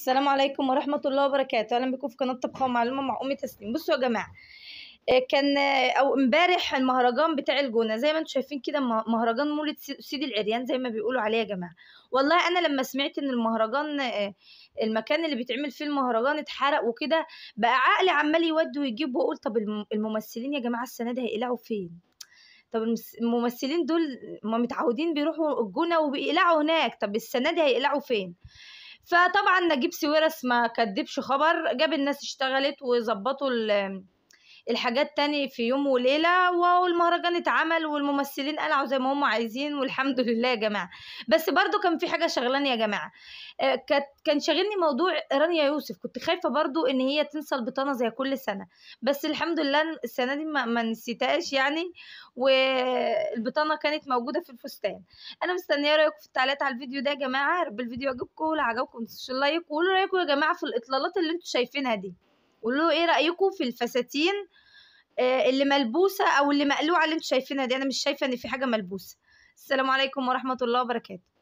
السلام عليكم ورحمه الله وبركاته اهلا بكم في قناه طبخه ومعلومه مع أمي تسليم بصوا يا جماعه آه، كان آه، او امبارح المهرجان بتاع الجونه زي ما انتم شايفين كده مهرجان مولد سيدي العريان زي ما بيقولوا عليه يا جماعه والله انا لما سمعت ان المهرجان آه، المكان اللي بيتعمل فيه المهرجان اتحرق وكده بقى عقلي عمال يود ويجيب واقول طب الممثلين يا جماعه السنه دي هيقلعوا فين طب الممثلين دول ما متعودين بيروحوا الجونه وبيقلعوا هناك طب السنه دي هيقلعوا فين فطبعا نجيب سويرس ما كدبش خبر جاب الناس اشتغلت وظبطوا الحاجات تاني في يوم وليلة والمهرجان اتعمل والممثلين قلعوا زي ما هم عايزين والحمد لله يا جماعة بس برضو كان في حاجة شغلاني يا جماعة آه، كان شاغلني موضوع رانيا يوسف كنت خايفة برضو ان هي تنسى البطانة زي كل سنة بس الحمد لله السنة دي ما نسيتهاش يعني والبطانة كانت موجودة في الفستان انا مستنية رأيكم في التعليقات على الفيديو ده يا جماعة رب الفيديو يعجبكم لو عجبكم متنسوش اللايك وقولوا رأيكم يا جماعة في الاطلالات اللي انتوا شايفينها دي قولوا ايه رايكم في الفساتين آه، اللي ملبوسه او اللي مقلوعه اللي انتوا شايفينها دي انا مش شايفه ان في حاجه ملبوسه السلام عليكم ورحمه الله وبركاته